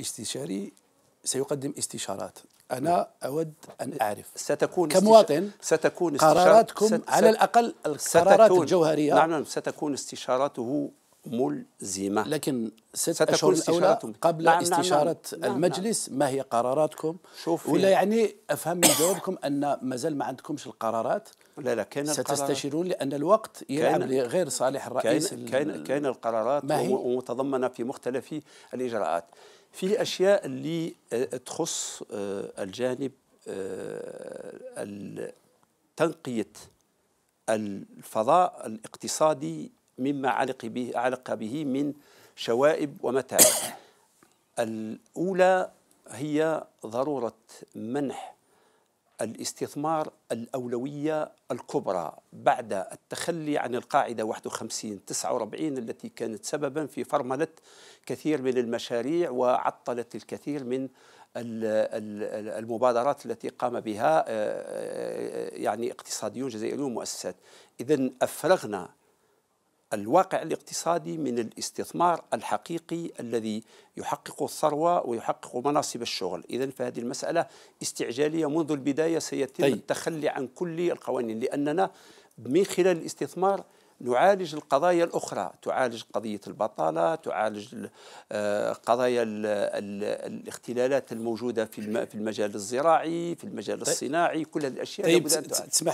استشاري سيقدم استشارات انا اود ان اعرف ستكون كمواطن ستكون قراراتكم ست على الاقل القرارات الجوهريه نعم نعم ستكون استشاراته ملزمة لكن ست أشهر الأولى قبل نعم،, نعم،, نعم استشارة نعم, نعم. المجلس نعم ما هي قراراتكم شوف ولا يعني أفهم من جوابكم أن مازال ما عندكمش القرارات لا لا كان ستستشيرون لأن الوقت يلعب غير صالح الرئيس كان, كان, القرارات ومتضمنة في مختلف الإجراءات في أشياء اللي آه، تخص آه، الجانب آه، تنقية الفضاء الاقتصادي مما علق به, علق به من شوائب ومتاعب الأولى هي ضرورة منح الاستثمار الأولوية الكبرى بعد التخلي عن القاعدة 51 49 التي كانت سببا في فرملة كثير من المشاريع وعطلت الكثير من المبادرات التي قام بها آه، آه، آه، يعني اقتصاديون جزائريون ومؤسسات إذا أفرغنا الواقع الاقتصادي من الاستثمار الحقيقي الذي يحقق الثروة ويحقق مناصب الشغل إذا فهذه المسألة استعجالية منذ البداية سيتم طيب. التخلي عن كل القوانين لأننا من خلال الاستثمار نعالج القضايا الأخرى تعالج قضية البطالة تعالج آه، قضايا الاختلالات الموجودة في المجال الزراعي في المجال طيب. الصناعي كل هذه الأشياء طيب